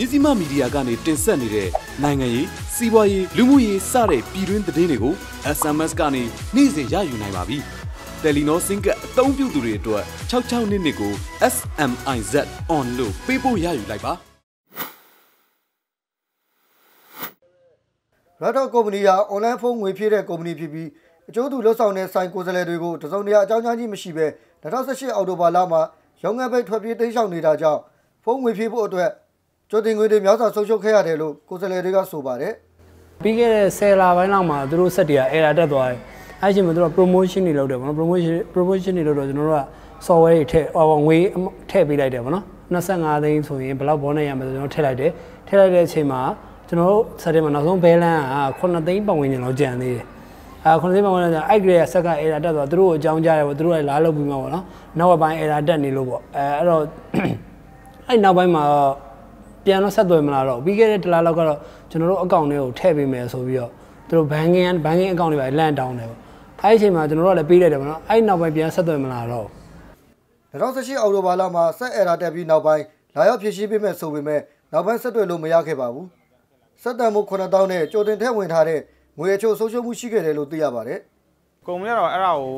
မြစည်းမမီဒီယာကနေတင်ဆက်နေတဲ့နိုင်ငံရေးစီးပွားရေးလူမှုရေးစတဲ့ပြည်တွင်းသတင်းတွေကို SMS ကနေနေ့စဉ်ရယူနိုင်ပါပြီ။ Telenor စင်ကအသုံးပြုသူတွေအတွက်66နှစ်နှစ်ကို SMIZ on လို့ပေးပို့ရယူလိုက်ပါရတော့ကုမ္ပဏီဟာအွန်လိုင်းဖုန်းငွေဖြည့်တဲ့ကုမ္ပဏီဖြစ်ပြီးအကျိုးသူလှုပ်ဆောင်တဲ့ဆိုင်ကိုယ်စားလှယ်တွေကိုတစုံတရာအကြောင်းကြားခြင်းမရှိဘဲ2018အောက်တိုဘာလမှာရုံးငန်းပိတ်ထွက်ပြေးတိမ်းရှောင်နေတာကြောင့်ဖုန်းငွေဖြည့်ဖို့အတွက်ကြိုတင်ငွေတွေများစွာဆုံးရှုံးခဲ့ရတယ်လို့ကိုယ်စားလှယ်တွေကဆိုပါတယ်ပြီးခဲ့တဲ့10လပိုင်းလောက်မှာသူတို့စက်တွေက error တက်သွားတယ်အဲ့ချိန်မှာသူတို့ promotion တွေလုပ်တယ်ဗောနော် promotion promotion တွေလုပ်တော့ကျွန်တော်တို့က software တွေထည့်ဟိုငွေထည့်ပေးလိုက်တယ်ဗောနော်25သိန်းဆိုရင်ဘယ်လောက်ဘောနဲ့ရမှာဆိုကျွန်တော်ထည့်လိုက်တယ်ထည့်လိုက်တဲ့အချိန်မှာကျွန်တော်တို့စက်တွေမှာနောက်ဆုံး balance က9သိန်းပတ်ဝန်းကျင်လောက်ကျန်သေးတယ်အာ9သိန်းပတ်ဝန်းကျင်အဲ့ဒီကစက်က error တက်သွားသူတို့အကြောင်းကြားတယ်ဗောသူတို့လည်းလားလုပ်ပြီးမှာဗောနော်နောက်ပိုင်း error တက်နေလို့ဗောအဲအဲ့တော့အဲ့နောက်ပိုင်းမှာပြန်တော့ဆက်သွယ်မလာတော့ပြီးခဲ့တဲ့တလားလောက်ကတော့ကျွန်တော်တို့အကောင့်တွေကိုထည့်ပေးမယ်ဆိုပြီးတော့သူတို့ banking banking account တွေပါလန့်တောင်းတယ်ပေါ့အဲ့ဒီအချိန်မှာကျွန်တော်တို့ကလည်းပေးလိုက်တယ်ပေါ့နော်အဲ့နောက်ပိုင်းပြန်ဆက်သွယ်မလာတော့2018အောက်တိုဘာလမှာဆက်အဲရာတက်ပြီးနောက်ပိုင်းလာရောက်ဖြစ်ရှိပေးမယ်ဆိုပေမဲ့နောက်ပိုင်းဆက်သွယ်လို့မရခဲ့ပါဘူးဆက်တံမှု9000နဲ့ကြိုတင်ထည့်ဝင်ထားတဲ့ငွေအချို့ဆုံးရှုံးမှုရှိခဲ့တယ်လို့သိရပါတယ်ကုမ္ပဏီကတော့အဲ့ဒါကို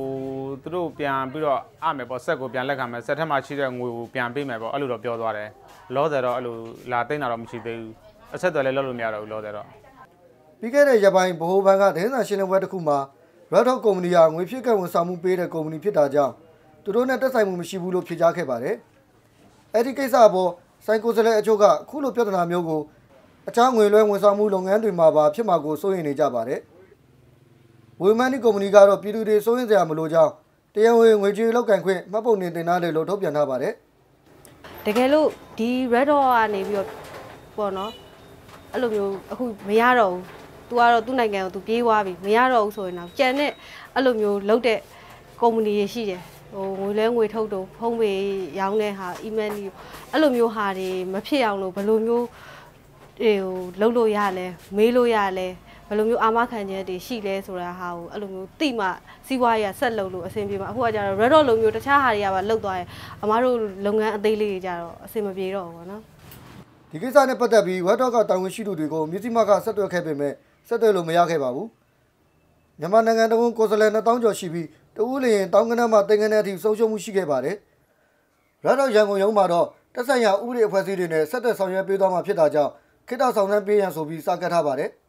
သူတို့ပြန်ပြီးတော့အမယ်ပေါ့ဆက်ကိုပြန်လက်ခံမယ်ဆက်ထက်မှရှိတဲ့ငွေကိုပြန်ပေးမယ်ပေါ့အဲ့လိုတော့ပြောသွားတယ်လောဆယ်တော့အဲ့လိုလာသိမ့်တာတော့မရှိသေးဘူးအဆက်သွယ်လည်းလုပ်လို့မရတော့ဘူးလောဆယ်တော့ပြီးခဲ့တဲ့ရပိုင်းဗဟိုဘဏ်ကဒင်းစာရှင်းလင်းပွဲတစ်ခုမှာရပ်ထောက်ကုမ္ပဏီကငွေဖြစ်ကဝန်ဆောင်မှုပေးတဲ့ကုမ္ပဏီဖြစ်တာကြောင့်သူတို့နဲ့တက်ဆိုင်မှုမရှိဘူးလို့ဖြေကြားခဲ့ပါတယ်အဲ့ဒီကိစ္စအပေါ်စိုင်းကိုစလဲအချို့ကအခုလိုပြဿနာမျိုးကိုအခြားငွေလွှဲဝန်ဆောင်မှုလုပ်ငန်းတွေမှာပါဖြစ်မှာကိုစိုးရိမ်နေကြပါတယ်။ဝေမန်နီကုမ္ပဏီကတော့ပြည်သူတွေစိုးရိမ်စရာမလိုကြောင်းတရားဝင်ငွေကြေးလောက်ကန်ခွင့်မှတ်ပုံတင်တင်ထားတယ်လို့ထုတ်ပြန်ထားပါတယ်။တကယ်လို့ဒီ Red Door ကနေပြီးတော့ပေါ့နော်အဲ့လိုမျိုးအခုမရတော့ဘူး။ तू ကတော့သူ့နိုင်ငံကို तू ပြေးသွားပြီ။မရတော့ဘူးဆိုရင်တော့ကြံတဲ့အဲ့လိုမျိုးလောက်တဲ့ကုမ္ပဏီတွေရှိတယ်။ဟိုငွေလဲငွေထုတ်တော့ဖုန်းပေရောင်းတဲ့ဟာ email တွေအဲ့လိုမျိုးဟာတွေမဖြစ်အောင်လို့ဘယ်လိုမျိုးဟိုလှုပ်လို့ရလဲမေးလို့ရလဲ။ဘယ်လိုမျိုးအာမခံချက်တွေရှိလဲဆိုတာဟာကိုအဲ့လိုမျိုးသိမှစီးပွားရေးဆက်လုပ်လို့အဆင်ပြေမှာအခုကကြတော့ red dot လိုမျိုးတခြားဟာတွေကပါလောက်သွားရင်အမားတို့လုပ်ငန်းအသေးလေးတွေကြတော့အဆင်မပြေတော့ဘူးပေါ့နော်ဒီကိစ္စနဲ့ပတ်သက်ပြီး red dot ကတာဝန်ရှိသူတွေကိုမြစ်စီမကဆက်သွယ်ခဲ့ပေမဲ့ဆက်သွယ်လို့မရခဲ့ပါဘူးမြန်မာနိုင်ငံတဝန်ကိုယ်စားလှယ်2000ကျော်ရှိပြီးတဦးလျင်တောင်းကနမှတင်ကနအထိဆုံးရှုံးမှုရှိခဲ့ပါတယ်ရတော့ရန်ကုန်ရုံးမှာတော့တက်ဆိုင်ရာဥပဒေအဖွဲ့အစည်းတွေနဲ့ဆက်သက်ဆောင်ရွက်ပေးသွားမှာဖြစ်တာကြောင့်ခိတ္တဆောင်နှံပေးရန်ဆိုပြီးစကားထားပါတယ်။